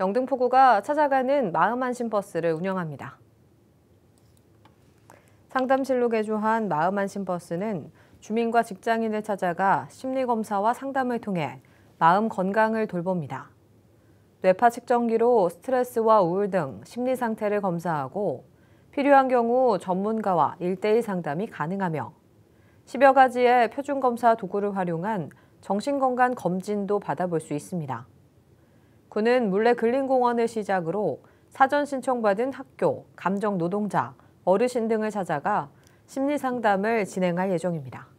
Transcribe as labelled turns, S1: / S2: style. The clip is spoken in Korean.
S1: 영등포구가 찾아가는 마음안심 버스를 운영합니다. 상담실로 개조한 마음안심 버스는 주민과 직장인을 찾아가 심리검사와 상담을 통해 마음 건강을 돌봅니다. 뇌파 측정기로 스트레스와 우울 등 심리 상태를 검사하고 필요한 경우 전문가와 일대일 상담이 가능하며 10여 가지의 표준검사 도구를 활용한 정신건강 검진도 받아볼 수 있습니다. 군은 물레 근린공원을 시작으로 사전 신청받은 학교, 감정노동자, 어르신 등을 찾아가 심리상담을 진행할 예정입니다.